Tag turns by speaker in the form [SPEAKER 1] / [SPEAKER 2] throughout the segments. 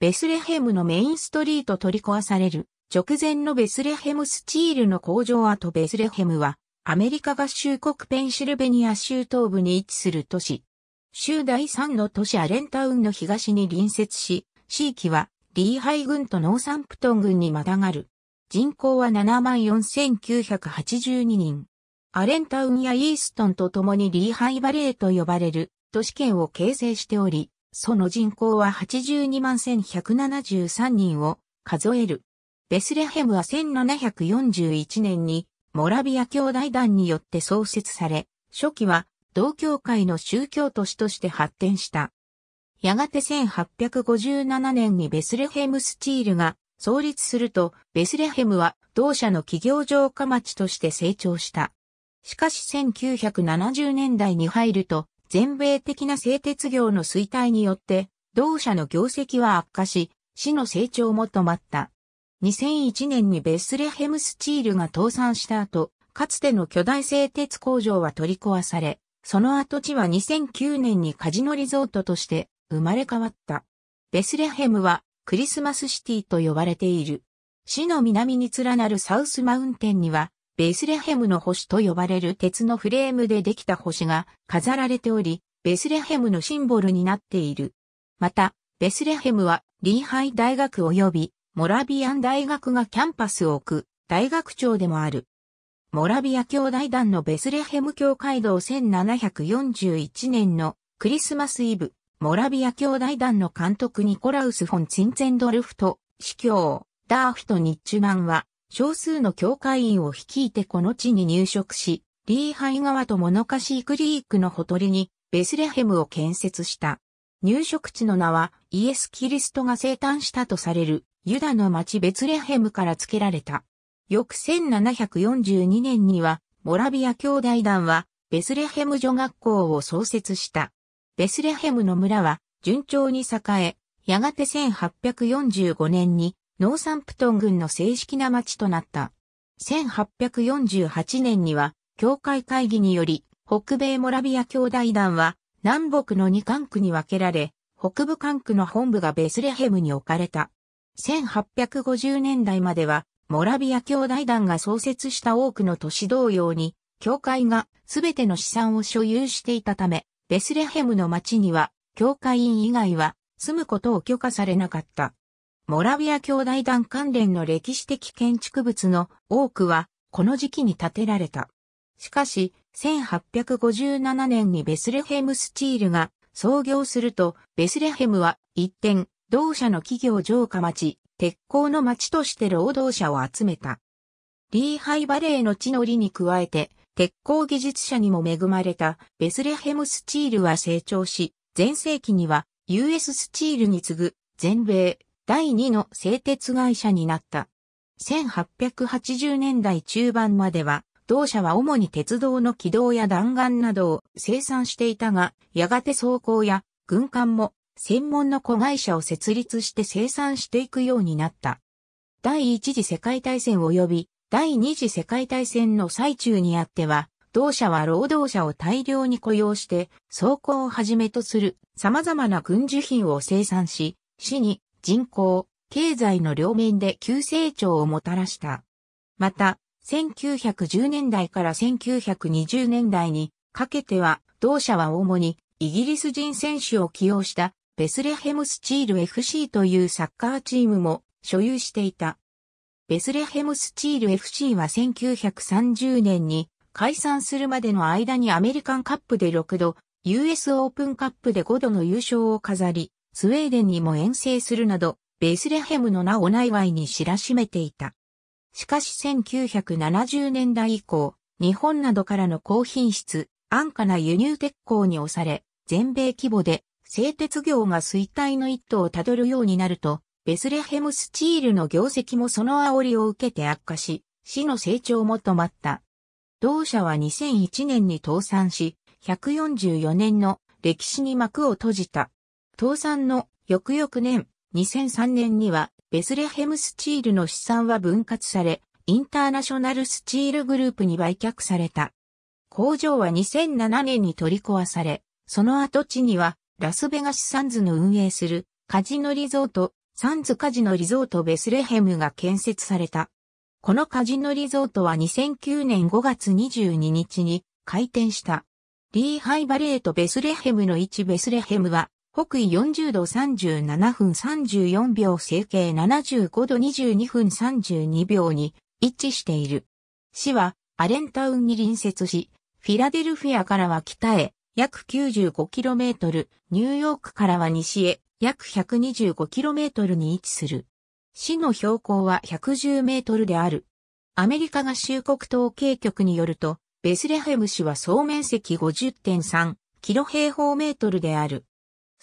[SPEAKER 1] ベスレヘムのメインストリート取り壊される直前のベスレヘムスチールの工場跡ベスレヘムはアメリカ合衆国ペンシルベニア州東部に位置する都市。州第3の都市アレンタウンの東に隣接し、地域はリーハイ郡とノーサンプトン郡にまたがる。人口は74,982人。アレンタウンやイーストンと共にリーハイバレーと呼ばれる都市圏を形成しており、その人口は82万1173人を数える。ベスレヘムは1741年にモラビア兄弟団によって創設され、初期は同教会の宗教都市として発展した。やがて1857年にベスレヘムスチールが創立すると、ベスレヘムは同社の企業城下町として成長した。しかし1970年代に入ると、全米的な製鉄業の衰退によって、同社の業績は悪化し、市の成長も止まった。2001年にベスレヘムスチールが倒産した後、かつての巨大製鉄工場は取り壊され、その跡地は2009年にカジノリゾートとして生まれ変わった。ベスレヘムはクリスマスシティと呼ばれている。市の南に連なるサウスマウンテンにはベスレヘムの星と呼ばれる鉄のフレームでできた星が飾られており、ベスレヘムのシンボルになっている。また、ベスレヘムはリーハイ大学及びモラビアン大学がキャンパスを置く大学長でもある。モラビア兄弟団のベスレヘム教会堂1741年のクリスマスイブ、モラビア兄弟団の監督ニコラウス・フォン・ツィンツェンドルフと司教、ダーフとニッチュマンは少数の教会員を率いてこの地に入植し、リーハイ川とモノカシークリークのほとりにベスレヘムを建設した。入植地の名はイエス・キリストが生誕したとされるユダの町ベツレヘムから付けられた。翌1742年にはモラビア兄弟団はベスレヘム女学校を創設した。ベスレヘムの村は順調に栄え、やがて1845年にノーサンプトン郡の正式な町となった。1848年には、教会会議により、北米モラビア兄弟団は、南北の2管区に分けられ、北部管区の本部がベスレヘムに置かれた。1850年代までは、モラビア兄弟団が創設した多くの都市同様に、教会が全ての資産を所有していたため、ベスレヘムの町には、教会員以外は住むことを許可されなかった。モラビア兄弟団関連の歴史的建築物の多くはこの時期に建てられた。しかし、1857年にベスレヘムスチールが創業すると、ベスレヘムは一転、同社の企業城下町、鉄鋼の町として労働者を集めた。リーハイバレーの地の利に加えて、鉄鋼技術者にも恵まれたベスレヘムスチールは成長し、前世紀には US スチールに次ぐ全米第2の製鉄会社になった。1880年代中盤までは、同社は主に鉄道の軌道や弾丸などを生産していたが、やがて装甲や軍艦も専門の子会社を設立して生産していくようになった。第一次世界大戦及び第二次世界大戦の最中にあっては、同社は労働者を大量に雇用して、装甲をはじめとする様々な軍需品を生産し、市に人口、経済の両面で急成長をもたらした。また、1910年代から1920年代にかけては、同社は主にイギリス人選手を起用したベスレヘムスチール FC というサッカーチームも所有していた。ベスレヘムスチール FC は1930年に解散するまでの間にアメリカンカップで6度、US オープンカップで5度の優勝を飾り、スウェーデンにも遠征するなど、ベスレヘムの名を内外に知らしめていた。しかし1970年代以降、日本などからの高品質、安価な輸入鉄鋼に押され、全米規模で製鉄業が衰退の一途をたどるようになると、ベスレヘムスチールの業績もその煽りを受けて悪化し、市の成長も止まった。同社は2001年に倒産し、144年の歴史に幕を閉じた。倒産の翌々年、2003年には、ベスレヘムスチールの資産は分割され、インターナショナルスチールグループに売却された。工場は2007年に取り壊され、その跡地には、ラスベガスサンズの運営する、カジノリゾート、サンズカジノリゾートベスレヘムが建設された。このカジノリゾートは2009年5月22日に開店した。リーハイバレートベスレヘムの位置ベスレヘムは北緯40度37分34秒整形75度22分32秒に一致している。市はアレンタウンに隣接し、フィラデルフィアからは北へ約 95km、ニューヨークからは西へ約 125km に位置する。市の標高は110メートルである。アメリカ合衆国統計局によると、ベスレヘム市は総面積50.3キロ平方メートルである。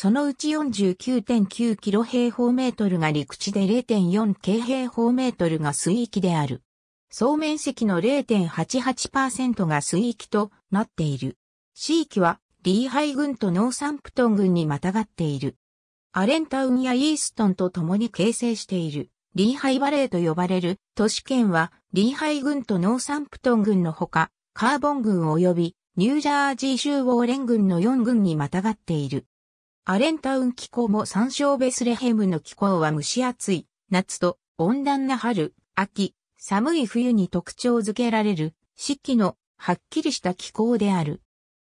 [SPEAKER 1] そのうち 49.9km 平方メートルが陸地で 0.4K 平方メートルが水域である。総面積の0.88%が水域となっている。地域はリーハイ郡とノーサンプトン郡にまたがっている。アレンタウンやイーストンと共に形成している。リーハイバレーと呼ばれる都市圏はリーハイ郡とノーサンプトン郡のほか、カーボン郡及びニュージャージー州ウォーレン郡の4郡にまたがっている。アレンタウン気候も参照ベスレヘムの気候は蒸し暑い夏と温暖な春、秋、寒い冬に特徴づけられる四季のはっきりした気候である。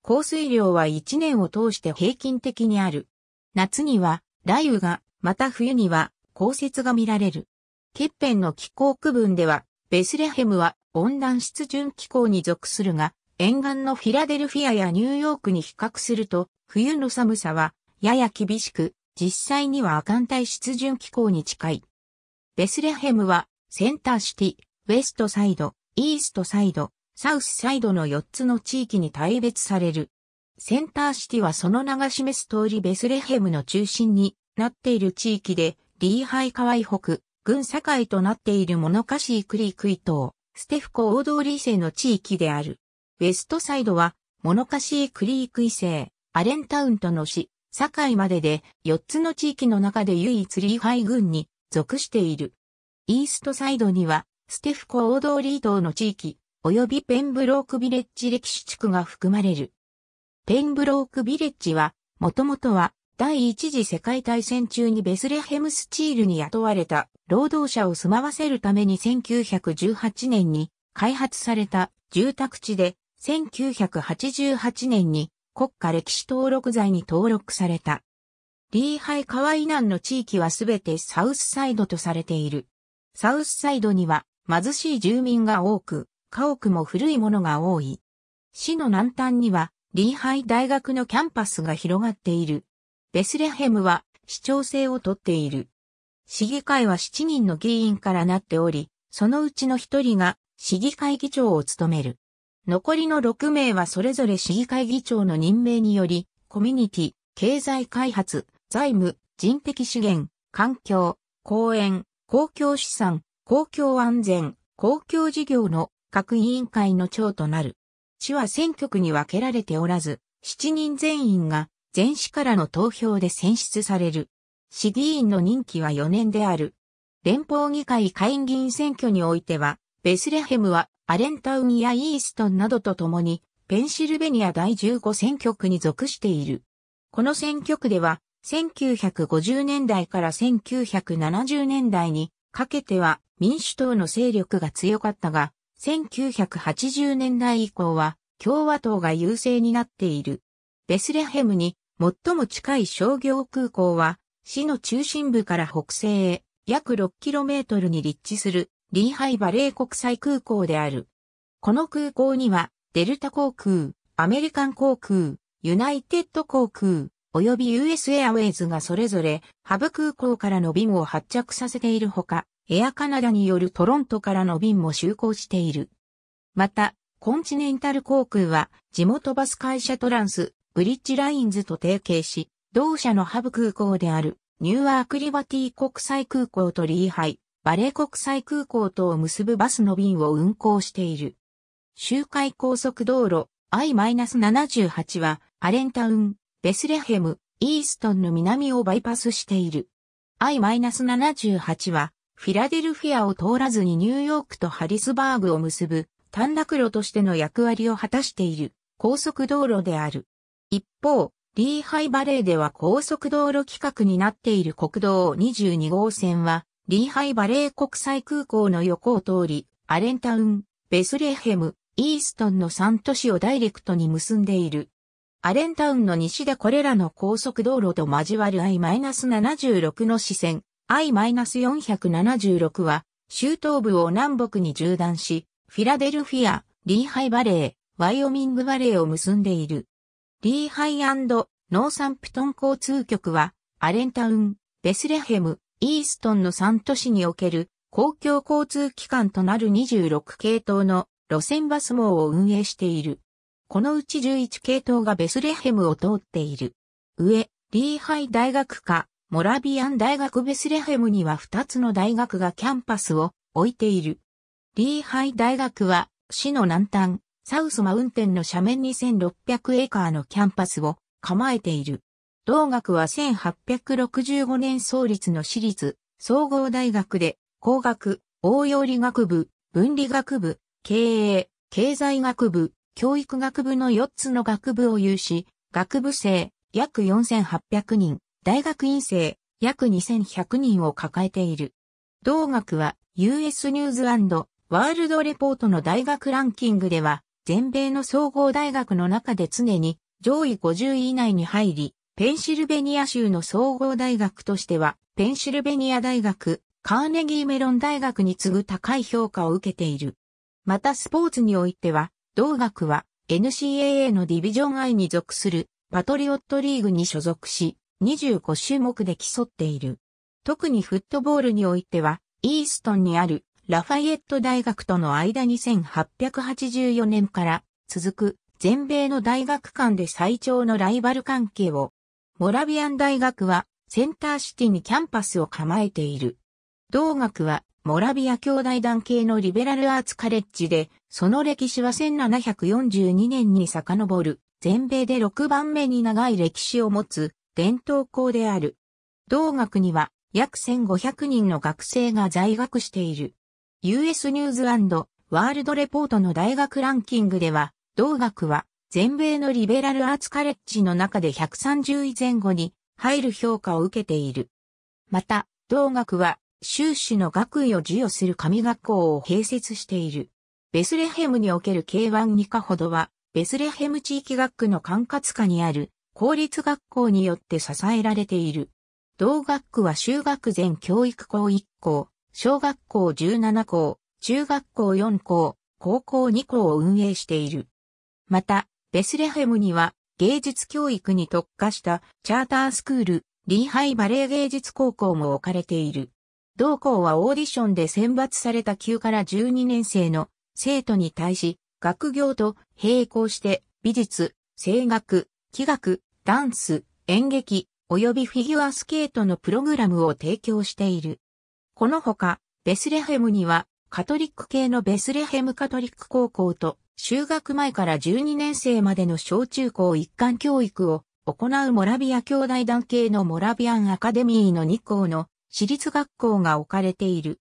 [SPEAKER 1] 降水量は一年を通して平均的にある。夏には雷雨が、また冬には降雪が見られる。欠片の気候区分では、ベスレヘムは温暖湿潤気候に属するが、沿岸のフィラデルフィアやニューヨークに比較すると、冬の寒さはやや厳しく、実際にはアカン帯湿潤気候に近い。ベスレヘムは、センターシティ、ウェストサイド、イーストサイド、サウスサイドの4つの地域に大別される。センターシティはその名が示す通りベスレヘムの中心になっている地域で、リーハイ川以北、群境となっているモノカシークリーク伊東、ステフコ大通り伊勢の地域である。ウェストサイドは、モノカシークリーク伊勢、アレンタウンとの市、堺までで4つの地域の中で唯一リーハイ軍に属している。イーストサイドには、ステフコ大通り島の地域、及びペンブロークビレッジ歴史地区が含まれる。ペンブロークビレッジは、もともとは第一次世界大戦中にベスレヘムスチールに雇われた労働者を住まわせるために1918年に開発された住宅地で1988年に国家歴史登録財に登録された。リーハイ河以南の地域はすべてサウスサイドとされている。サウスサイドには貧しい住民が多く、家屋も古いものが多い。市の南端にはリーハイ大学のキャンパスが広がっている。ベスレヘムは市長制をとっている。市議会は7人の議員からなっており、そのうちの1人が市議会議長を務める。残りの6名はそれぞれ市議会議長の任命により、コミュニティ、経済開発、財務、人的資源、環境、公園、公共資産、公共安全、公共事業の各委員会の長となる。市は選挙区に分けられておらず、7人全員が全市からの投票で選出される。市議員の任期は4年である。連邦議会下院議員選挙においては、ベスレヘムはアレンタウンやイーストンなどと共にペンシルベニア第15選挙区に属している。この選挙区では1950年代から1970年代にかけては民主党の勢力が強かったが、1980年代以降は共和党が優勢になっている。ベスレヘムに最も近い商業空港は市の中心部から北西へ約 6km に立地するリーハイバレー国際空港である。この空港には、デルタ航空、アメリカン航空、ユナイテッド航空、及び US エアウェイズがそれぞれ、ハブ空港からの便を発着させているほか、エアカナダによるトロントからの便も就航している。また、コンチネンタル航空は、地元バス会社トランス、ブリッジラインズと提携し、同社のハブ空港である、ニューアークリバティ国際空港とリーハイ、バレー国際空港とを結ぶバスの便を運行している。周回高速道路 I-78 はアレンタウン、ベスレヘム、イーストンの南をバイパスしている。I-78 はフィラデルフィアを通らずにニューヨークとハリスバーグを結ぶ短絡路としての役割を果たしている高速道路である。一方、リーハイバレーでは高速道路規格になっている国道22号線はリーハイバレー国際空港の横を通り、アレンタウン、ベスレヘム、イーストンの3都市をダイレクトに結んでいる。アレンタウンの西でこれらの高速道路と交わる I-76 の支線 I-476 は州東部を南北に縦断し、フィラデルフィア、リーハイバレー、ワイオミングバレーを結んでいる。リーハイノーサンプトン交通局は、アレンタウン、ベスレヘム、イーストンの3都市における公共交通機関となる26系統の路線バス網を運営している。このうち11系統がベスレヘムを通っている。上、リーハイ大学か、モラビアン大学ベスレヘムには2つの大学がキャンパスを置いている。リーハイ大学は、市の南端、サウスマウンテンの斜面に1600エーカーのキャンパスを構えている。同学は1865年創立の私立総合大学で工学、応用理学部、分理学部、経営、経済学部、教育学部の4つの学部を有し、学部生約4800人、大学院生約2100人を抱えている。同学は US ニューズワールドレポートの大学ランキングでは、全米の総合大学の中で常に上位50位以内に入り、ペンシルベニア州の総合大学としては、ペンシルベニア大学、カーネギーメロン大学に次ぐ高い評価を受けている。またスポーツにおいては、同学は NCAA のディビジョン I に属するパトリオットリーグに所属し、25種目で競っている。特にフットボールにおいては、イーストンにあるラファイエット大学との間に1884年から続く全米の大学間で最長のライバル関係をモラビアン大学はセンターシティにキャンパスを構えている。同学はモラビア兄弟団系のリベラルアーツカレッジで、その歴史は1742年に遡る、全米で6番目に長い歴史を持つ伝統校である。同学には約1500人の学生が在学している。US ニューズワールドレポートの大学ランキングでは、同学は全米のリベラルアーツカレッジの中で130位前後に入る評価を受けている。また、同学は修士の学位を授与する神学校を併設している。ベスレヘムにおける K1 2課ほどは、ベスレヘム地域学区の管轄下にある公立学校によって支えられている。同学区は修学前教育校1校、小学校17校、中学校4校、高校2校を運営している。また、ベスレヘムには芸術教育に特化したチャータースクール、リーハイバレー芸術高校も置かれている。同校はオーディションで選抜された9から12年生の生徒に対し、学業と並行して美術、声楽、器楽、ダンス、演劇、及びフィギュアスケートのプログラムを提供している。このほか、ベスレヘムにはカトリック系のベスレヘムカトリック高校と就学前から12年生までの小中高一貫教育を行うモラビア兄弟団系のモラビアンアカデミーの2校の私立学校が置かれている。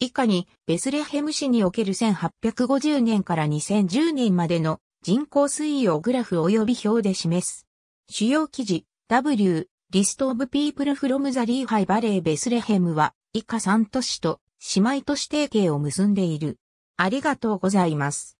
[SPEAKER 1] 以下に、ベスレヘム市における1850年から2010年までの人口推移をグラフ及び表で示す。主要記事 W、リストオブピープルフロムザリーハイバレーベスレヘムは以下3都市と姉妹都市提携を結んでいる。ありがとうございます。